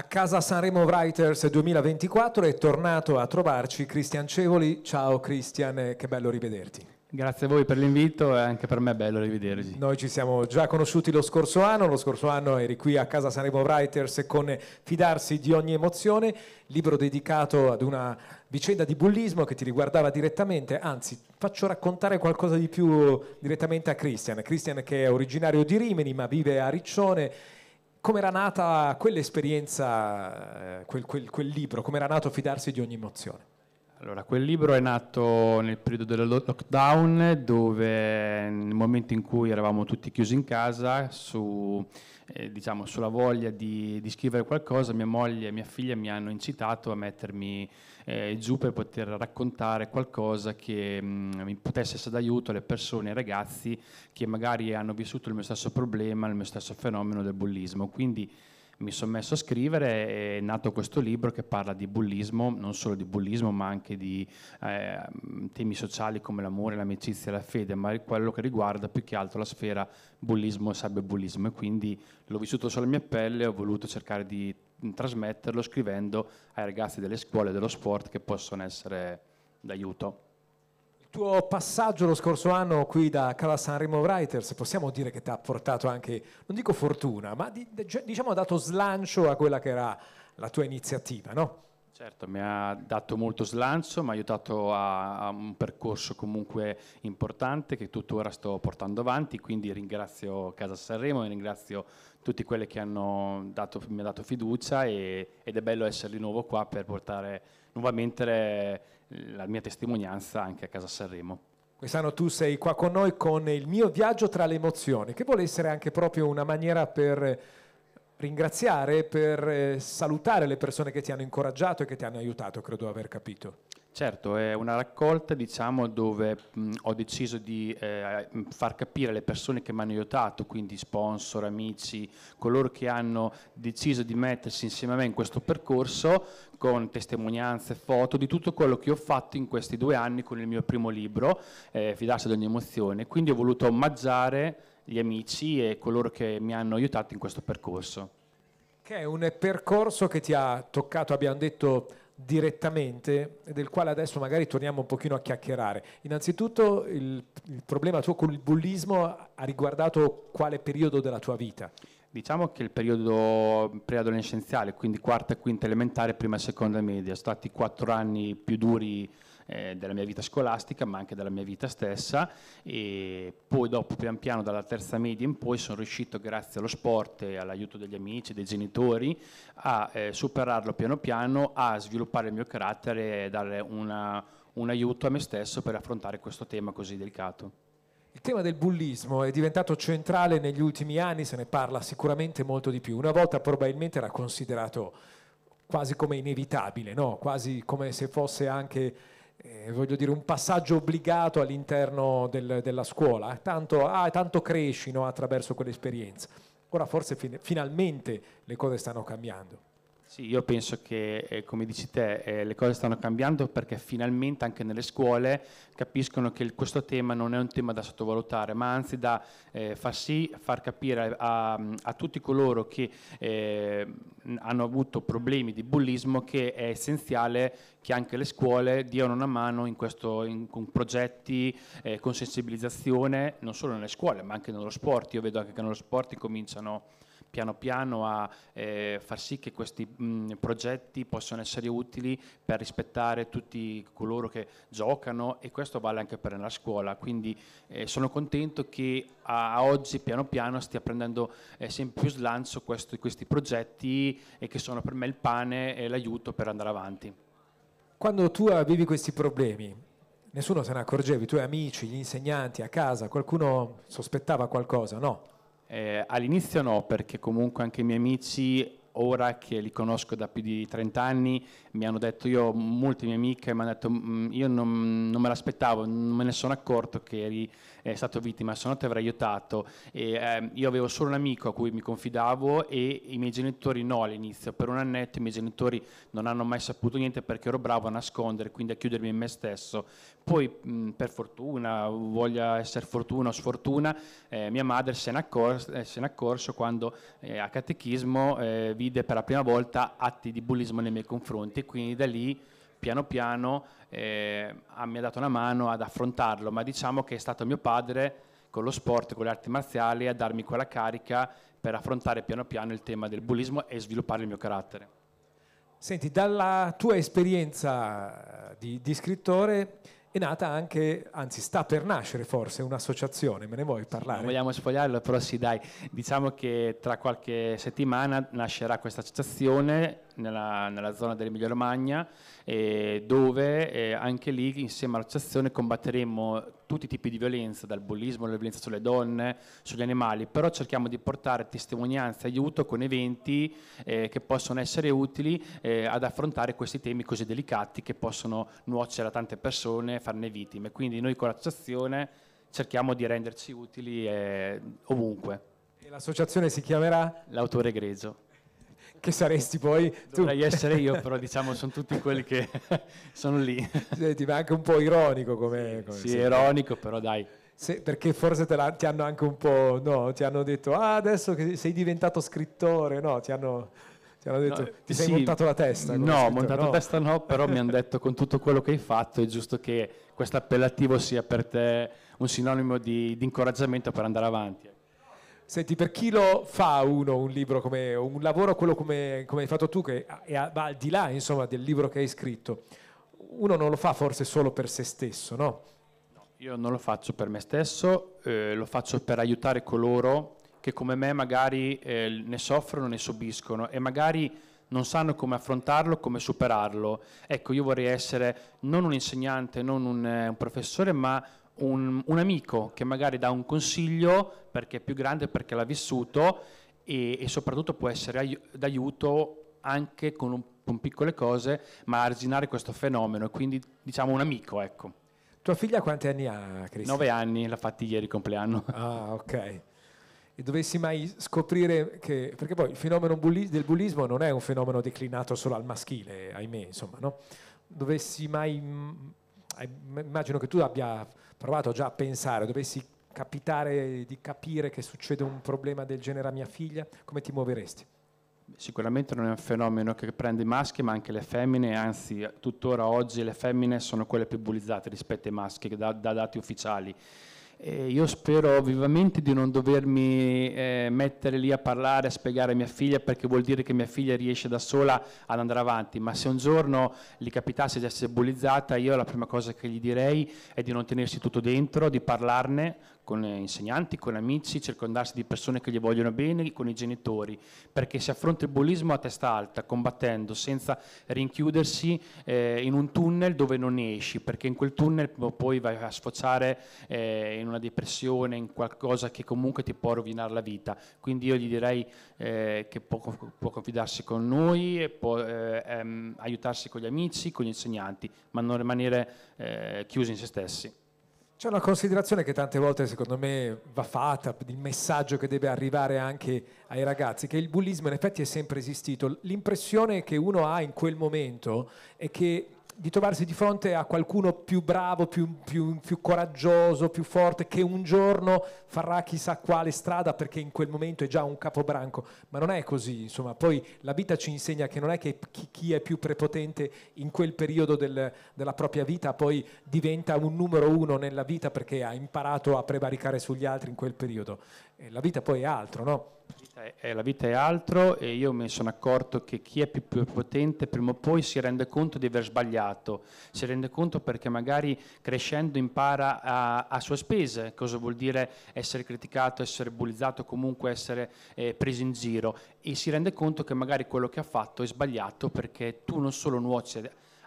A casa Sanremo Writers 2024 è tornato a trovarci Cristian Cevoli. Ciao Cristian, che bello rivederti. Grazie a voi per l'invito e anche per me è bello rivederci. Noi ci siamo già conosciuti lo scorso anno, lo scorso anno eri qui a casa Sanremo Writers con Fidarsi di ogni emozione, libro dedicato ad una vicenda di bullismo che ti riguardava direttamente, anzi faccio raccontare qualcosa di più direttamente a Cristian. Cristian che è originario di Rimini ma vive a Riccione come era nata quell'esperienza, eh, quel, quel, quel libro, come era nato fidarsi di ogni emozione? Allora, quel libro è nato nel periodo del lockdown, dove nel momento in cui eravamo tutti chiusi in casa, su, eh, diciamo, sulla voglia di, di, scrivere qualcosa, mia moglie e mia figlia mi hanno incitato a mettermi eh, giù per poter raccontare qualcosa che mh, mm, mi potesse essere d'aiuto alle persone, ai ragazzi che magari hanno vissuto il mio stesso problema, il mio stesso fenomeno del bullismo. Quindi mi sono messo a scrivere e è nato questo libro che parla di bullismo, non solo di bullismo ma anche di eh, temi sociali come l'amore, l'amicizia e la fede, ma quello che riguarda più che altro la sfera bullismo e cyberbullismo e quindi l'ho vissuto sulla mia pelle e ho voluto cercare di trasmetterlo scrivendo ai ragazzi delle scuole e dello sport che possono essere d'aiuto tuo passaggio lo scorso anno qui da Cala Sanremo Writers, possiamo dire che ti ha portato anche, non dico fortuna, ma di, diciamo ha dato slancio a quella che era la tua iniziativa, no? Certo, mi ha dato molto slancio, mi ha aiutato a, a, un percorso comunque importante che tuttora sto portando avanti, quindi ringrazio Casa Sanremo, e ringrazio tutti quelli che dato, mi hanno dato fiducia e, ed è bello essere di nuovo qua per portare nuovamente la mia testimonianza anche a Casa Sanremo. Quest'anno tu sei qua con noi con il mio viaggio tra le emozioni, che vuole essere anche proprio una maniera per ringraziare, per eh, salutare le persone che ti hanno incoraggiato e che ti hanno aiutato, credo aver capito. Certo, è una raccolta diciamo, dove mh, ho deciso di eh, far capire alle persone che mi hanno aiutato, quindi sponsor, amici, coloro che hanno deciso di mettersi insieme a me in questo percorso, con testimonianze, foto di tutto quello che ho fatto in questi due anni con il mio primo libro, eh, Fidarsi ad ogni emozione. Quindi ho voluto omaggiare gli amici e coloro che mi hanno aiutato in questo percorso. Che è un percorso che ti ha toccato, abbiamo detto direttamente, del quale adesso magari torniamo un pochino a chiacchierare. Innanzitutto il, il problema tuo con il bullismo ha riguardato quale periodo della tua vita? Diciamo che il periodo preadolescenziale, quindi quarta e quinta elementare, prima e seconda media, sono stati quattro anni più duri eh, della mia vita scolastica, ma anche della mia vita stessa. E poi dopo, pian piano, dalla terza media in poi, sono riuscito, grazie allo sport e all'aiuto degli amici, dei genitori, a eh, superarlo piano piano, a sviluppare il mio carattere e dare una, un aiuto a me stesso per affrontare questo tema così delicato. Il tema del bullismo è diventato centrale negli ultimi anni, se ne parla sicuramente molto di più. Una volta probabilmente era considerato quasi come inevitabile, no? quasi come se fosse anche eh, voglio dire, un passaggio obbligato all'interno del, della scuola, tanto, ah, tanto cresci no, attraverso quell'esperienza. Ora forse fin- finalmente le cose stanno cambiando. Sì, io penso che, eh, come dici te, eh, le cose stanno cambiando perché finalmente anche nelle scuole capiscono che il, questo tema non è un tema da sottovalutare, ma anzi da eh, far sì, far capire a, mm, a tutti coloro che eh, hanno avuto problemi di bullismo che è essenziale che anche le scuole diano una mano in questo, in, con progetti, eh, con sensibilizzazione, non solo nelle scuole, ma anche nello sport. Io vedo anche che nello sport cominciano piano piano a eh, far sì che questi mh, progetti possano essere utili per rispettare tutti coloro che giocano e questo vale anche per la scuola. Quindi eh, sono contento che a, a, oggi piano piano stia prendendo eh, sempre più slancio questo, questi progetti e che sono per me il pane e l'aiuto per andare avanti. Quando tu avevi questi problemi, nessuno se ne accorgeva, i tuoi amici, gli insegnanti a casa, qualcuno sospettava qualcosa, no? Eh, all'inizio no, perché comunque anche i miei amici ora che li conosco da più di 30 anni, mi hanno detto, io, molte mie amiche mi hanno detto, mm, io non, non me l'aspettavo, non me ne sono accorto che eri eh, stato vittima, se no ti avrei aiutato. E, eh, io avevo solo un amico a cui mi confidavo e i miei genitori no all'inizio, per un annetto i miei genitori non hanno mai saputo niente perché ero bravo a nascondere, quindi a chiudermi in me stesso. Poi mh, mm, per fortuna, voglia essere fortuna o sfortuna, eh, mia madre se eh, n'è accorso, accorso, quando eh, a catechismo eh, vide vide per la prima volta atti di bullismo nei miei confronti e quindi da lì piano piano eh, mi ha dato una mano ad affrontarlo, ma diciamo che è stato mio padre con lo sport, con le arti marziali a darmi quella carica per affrontare piano piano il tema del bullismo e sviluppare il mio carattere. Senti, dalla tua esperienza eh, di, di scrittore, è nata anche, anzi sta per nascere forse, un'associazione, me ne vuoi parlare? Non vogliamo sfogliarlo, però sì dai, diciamo che tra qualche settimana nascerà questa associazione nella, nella zona dell'Emilia Romagna eh, dove eh, anche lì insieme all'associazione combatteremo tutti i tipi di violenza, dal bullismo alla violenza sulle donne, sugli animali, però cerchiamo di portare testimonianze, aiuto con eventi eh, che possono essere utili eh, ad affrontare questi temi così delicati che possono nuocere a tante persone, farne vittime. Quindi noi con l'associazione cerchiamo di renderci utili eh, ovunque. E l'associazione si chiamerà? L'autore egregio che saresti poi tu. Dovrei essere io, però diciamo sono tutti quelli che sono lì. Senti, ma anche un po' ironico come... come sì, sì, ironico, però dai. Se, perché forse la, ti hanno anche un po'... No, ti hanno detto, ah, adesso che sei diventato scrittore, no, ti hanno... Ti hanno detto, no, ti sei montato la testa? No, montato no. la testa no, però mi hanno detto con tutto quello che hai fatto è giusto che questo appellativo sia per te un sinonimo di, di incoraggiamento per andare avanti. Ecco. Senti, per chi lo fa uno un libro come un lavoro, quello come, come hai fatto tu, che è, va al di là insomma, del libro che hai scritto, uno non lo fa forse solo per se stesso, no? no io non lo faccio per me stesso, eh, lo faccio per aiutare coloro che come me magari eh, ne soffrono, ne subiscono e magari non sanno come affrontarlo, come superarlo. Ecco, io vorrei essere non un insegnante, non un, eh, un professore, ma un, un, amico che magari dà un consiglio perché è più grande, perché l'ha vissuto e, e soprattutto può essere d'aiuto anche con, un, con, piccole cose, ma arginare questo fenomeno, e quindi diciamo un amico, ecco. Tua figlia quanti anni ha, Cristian? Nove anni, l'ha fatti ieri compleanno. Ah, ok e dovessi mai scoprire che, perché poi il fenomeno bulli- del bullismo non è un fenomeno declinato solo al maschile, ahimè, insomma, no? Dovessi mai mm, immagino che tu abbia provato già a pensare, dovessi capitare di capire che succede un problema del genere a mia figlia, come ti muoveresti? Sicuramente non è un fenomeno che prende i maschi ma anche le femmine, anzi tuttora oggi le femmine sono quelle più bullizzate rispetto ai maschi da, da dati ufficiali. Eh, io spero vivamente di non dovermi eh, mettere lì a parlare, a spiegare a mia figlia, perché vuol dire che mia figlia riesce da sola ad andare avanti, ma se un giorno gli capitasse di essere bullizzata, io la prima cosa che gli direi è di non tenersi tutto dentro, di parlarne con eh, insegnanti, con amici, circondarsi di persone che gli vogliono bene, con i genitori, perché si affronta il bullismo a testa alta, combattendo, senza rinchiudersi eh, in un tunnel dove non esci, perché in quel tunnel poi vai a sfociare eh, in una depressione, in qualcosa che comunque ti può rovinare la vita. Quindi io gli direi eh, che può, può, confidarsi con noi, può eh, ehm, aiutarsi con gli amici, con gli insegnanti, ma non rimanere eh, chiusi in se stessi. C'è una considerazione che tante volte secondo me va fatta, il messaggio che deve arrivare anche ai ragazzi, che il bullismo in effetti è sempre esistito. L'impressione che uno ha in quel momento è che di trovarsi di fronte a qualcuno più bravo, più, più, più, coraggioso, più forte, che un giorno farà chissà quale strada perché in quel momento è già un capobranco. Ma non è così, insomma. Poi la vita ci insegna che non è che chi, chi è più prepotente in quel periodo del, della propria vita poi diventa un numero uno nella vita perché ha imparato a prevaricare sugli altri in quel periodo. E la vita poi è altro, no? È, eh, la vita è altro e io mi sono accorto che chi è più, più potente prima o poi si rende conto di aver sbagliato, si rende conto perché magari crescendo impara a, a sue spese cosa vuol dire essere criticato, essere bullizzato, comunque essere eh, preso in giro e si rende conto che magari quello che ha fatto è sbagliato perché tu non solo nuoci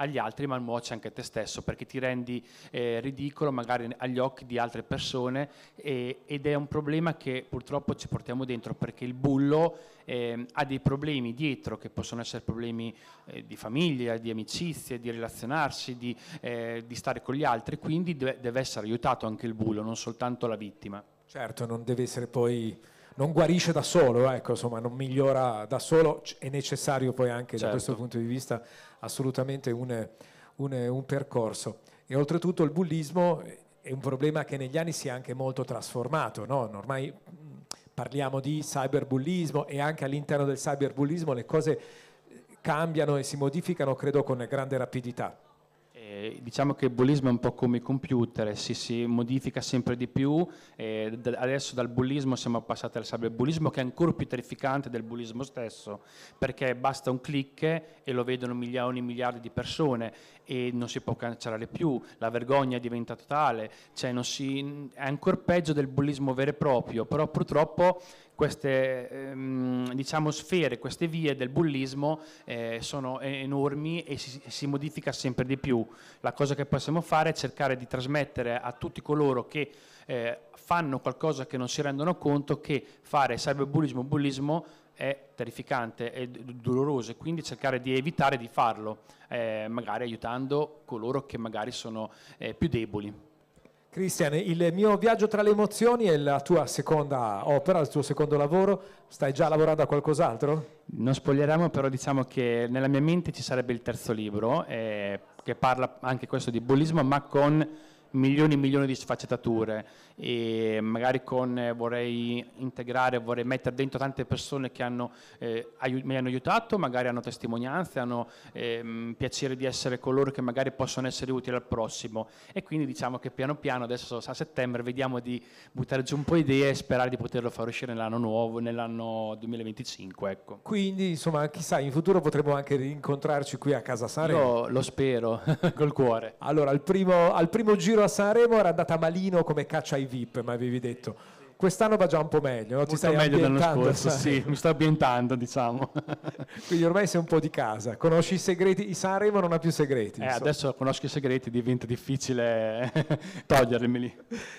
agli altri ma nuoce anche a te stesso perché ti rendi eh, ridicolo magari agli occhi di altre persone e, ed è un problema che purtroppo ci portiamo dentro perché il bullo eh, ha dei problemi dietro che possono essere problemi eh, di famiglia, di amicizie, di relazionarsi, di, eh, di stare con gli altri, quindi de deve essere aiutato anche il bullo, non soltanto la vittima. Certo, non deve essere poi non guarisce da solo, ecco, insomma, non migliora da solo, è necessario poi anche certo. da questo punto di vista assolutamente un, un, un percorso. E oltretutto il bullismo è un problema che negli anni si è anche molto trasformato, no? ormai parliamo di cyberbullismo e anche all'interno del cyberbullismo le cose eh, cambiano e si modificano credo con grande rapidità. Eh, diciamo che il bullismo è un po' come i computer, eh, si, si modifica sempre di più, eh, adesso dal bullismo siamo passati al cyberbullismo che è ancora più terrificante del bullismo stesso, perché basta un clic e lo vedono milioni e miliardi di persone e non si può cancellare più, la vergogna diventa totale, cioè si, è ancora peggio del bullismo vero e proprio, però purtroppo queste ehm, diciamo, sfere, queste vie del bullismo eh, sono enormi e si, si, modifica sempre di più. La cosa che possiamo fare è cercare di trasmettere a tutti coloro che eh, fanno qualcosa che non si rendono conto che fare cyberbullismo o bullismo è terrificante, è doloroso e quindi cercare di evitare di farlo, eh, magari aiutando coloro che magari sono eh, più deboli. Cristian, il mio viaggio tra le emozioni è la tua seconda opera, il tuo secondo lavoro, stai già lavorando a qualcos'altro? Non spoglieremo, però diciamo che nella mia mente ci sarebbe il terzo libro, eh, che parla anche questo di bullismo, ma con milioni e milioni di sfaccettature e magari con, eh, vorrei integrare, vorrei mettere dentro tante persone che hanno, eh, mi hanno aiutato, magari hanno testimonianze, hanno ehm, piacere di essere coloro che magari possono essere utili al prossimo e quindi diciamo che piano piano adesso a settembre vediamo di buttare giù un po' idee e sperare di poterlo far uscire nell'anno nuovo, nell'anno 2025. Ecco. Quindi insomma chissà in futuro potremo anche rincontrarci qui a Casa Sare. Io lo spero col cuore. Allora al primo, al primo giro giro a Sanremo era andata malino come caccia ai VIP, ma avevi detto. Quest'anno va già un po' meglio, no? Molto ti stai meglio dell'anno scorso, sì, mi sto ambientando, diciamo. Quindi ormai sei un po' di casa, conosci i segreti, i Sanremo non ha più segreti. Eh, adesso conosci i segreti, diventa difficile togliermeli.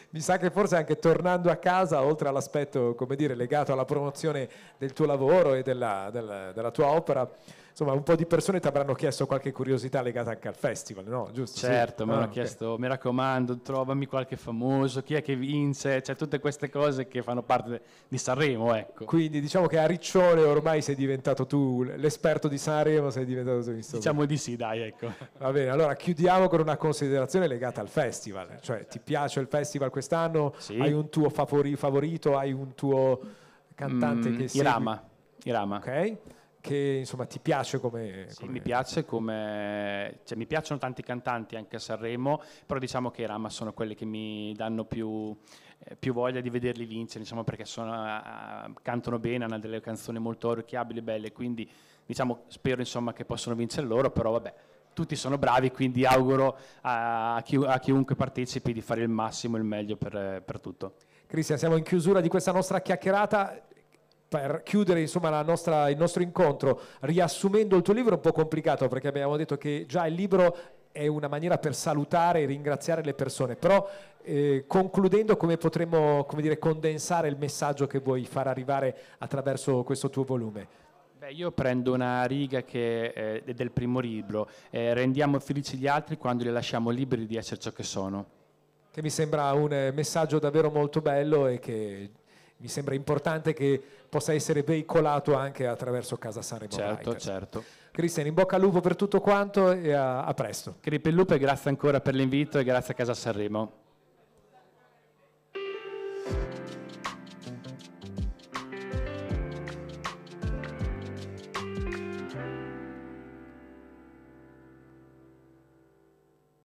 Mi sa che forse anche tornando a casa, oltre all'aspetto, come dire, legato alla promozione del tuo lavoro e della, della, della tua opera, insomma un po' di persone ti avranno chiesto qualche curiosità legata anche al festival, no? Giusto? Certo, sì? mi hanno ah, chiesto, okay. mi raccomando, trovami qualche famoso, chi è che vince, cioè tutte queste cose che fanno parte di Sanremo, ecco. Quindi diciamo che a Riccione ormai sei diventato tu l'esperto di Sanremo, sei diventato tu insomma. Diciamo di sì, dai, ecco. Va bene, allora chiudiamo con una considerazione legata al festival, certo, cioè certo. ti piace il festival quest'anno? Sì. Hai un tuo favori, favorito, hai un tuo cantante mm, che segui? Irama. Irama. Ok che insomma ti piace come... Sì, come... mi piace come... Cioè, mi piacciono tanti cantanti anche a Sanremo, però diciamo che i Rama sono quelli che mi danno più, eh, più voglia di vederli vincere, diciamo perché sono, uh, cantano bene, hanno delle canzoni molto orecchiabili, e belle, quindi diciamo spero insomma che possano vincere loro, però vabbè, tutti sono bravi, quindi auguro a, chi, a chiunque partecipi di fare il massimo, e il meglio per, per tutto. Cristian, siamo in chiusura di questa nostra chiacchierata per chiudere insomma, nostra, il nostro incontro, riassumendo il tuo libro è un po' complicato perché abbiamo detto che già il libro è una maniera per salutare e ringraziare le persone, però eh, concludendo come potremmo come dire, condensare il messaggio che vuoi far arrivare attraverso questo tuo volume? Beh, io prendo una riga che è del primo libro, eh, rendiamo felici gli altri quando li lasciamo liberi di essere ciò che sono. Che mi sembra un eh, messaggio davvero molto bello e che mi sembra importante che possa essere veicolato anche attraverso Casa Sanremo. Certo, Writers. certo. Cristian, in bocca al lupo per tutto quanto e a, a presto. Crepe il lupo e grazie ancora per l'invito e grazie a Casa Sanremo.